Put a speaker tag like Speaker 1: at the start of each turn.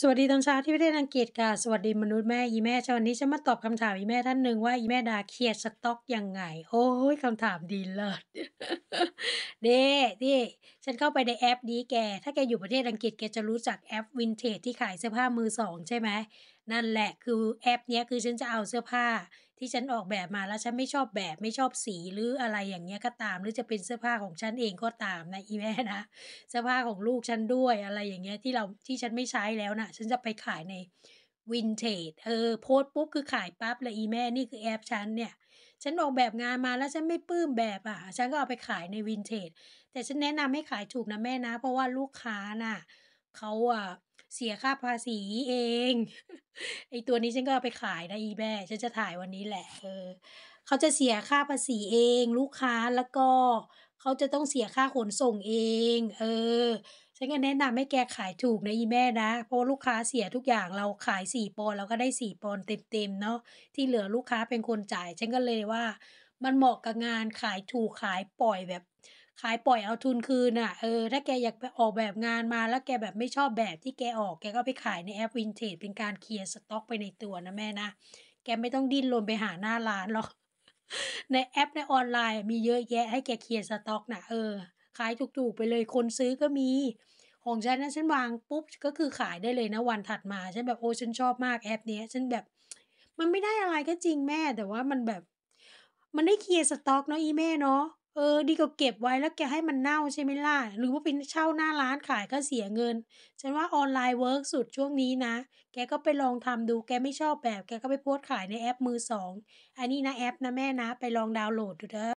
Speaker 1: สวัสดีตอนเช้าที่ประเทศอังกฤษค่ะสวัสดีมนุษย์แม่ อีแม่ชวันนี้จะมาตอบคำถามอีแม่ท่านหนึ่งว่า อีแม่ดาเครียดสต็อกยังไงโอ้ยคำถามดีเลิศเด้ด่ฉันเข้าไปในแอปนี้แก ถ้าแกอยู่ประเทศอังกฤษแกจะรู้จักแอปวินเทจที่ขายเสื้อผ้ามือสองใช่ไหมนั่นแหละคือแอปนี้คือฉันจะเอาเสื้อผ้าที่ฉันออกแบบมาแล้วฉันไม่ชอบแบบ ไม่ชอบสีหรืออะไรอย่างเงี้ยก็ตามหรือจะเป็นเสื้อผ้าของฉันเองก็ตามนะอีแม่นะเสื้อผ้าของลูกฉันด้วยอะไรอย่างเงี้ยที่เราที่ฉันไม่ใช้แล้วนะฉันจะไปขายในวินเทจเออโพสปุ๊บคือขายปั๊บเลยอีแม่นี่คือแอปฉันเนี่ย ฉันออกแบบงานมาแล้วฉันไม่ปลื้มแบบอ่ะ ฉันก็เอาไปขายในวินเทจแต่ฉันแนะนำให้ขายถูกนะแม่นะเพราะว่าลูกค้าน่ะเขาอะเสียค่าภาษีเองไอตัวนี้ฉันก็เอาไปขายนะ อีแม่ฉันจะถ่ายวันนี้แหละเออเขาจะเสียค่าภาษีเอง ลูกค้าแล้วก็ เขาจะต้องเสียค่าขนส่งเอง เออฉันก็แนะนำให้แกขายถูกนะอีแม่นะเพราะลูกค้าเสียทุกอย่างเราขายสี่ปอนเราก็ได้สี่ปอนเต็มๆเนาะที่เหลือลูกค้าเป็นคนจ่าย ฉันก็เลยว่ามันเหมาะกับงานขายถูกขายปล่อยแบบขายปล่อยเอาทุนคืนอ่ะ เออถ้าแกอยากไปออกแบบงานมาแล้วแกแบบไม่ชอบแบบที่แกออกแกก็ไปขายในแอปวินเทจเป็นการเคลียร์สต็อกไปในตัวนะแม่นะ แกไม่ต้องดิ้นรนไปหาหน้าร้านหรอก ในแอปในออนไลน์มีเยอะแยะให้แกเคลียร์สต็อกนะเออขายถูกๆไปเลยคนซื้อก็มีของฉันนะฉันวางปุ๊บก็คือขายได้เลยนะวันถัดมาฉันแบบโอ้ฉันชอบมากแอปนี้ฉันแบบมันไม่ได้อะไรก็จริงแม่แต่ว่ามันแบบ มันได้เคลียร์สต็อกเนาะอีแม่เนาะเออดีกว่าเก็บไว้แล้วแกให้มันเน่าใช่ไหมล่ะ หรือว่าไปเช่าหน้าร้านขายก็เสียเงิน ฉันว่าออนไลน์เวิร์กสุดช่วงนี้นะ แกก็ไปลองทำดูแกไม่ชอบแบบแกก็ไปโพสต์ขายในแอปมือสอง อันนี้นะแอปนะแม่นะ ไปลองดาวน์โหลดดูเถอะ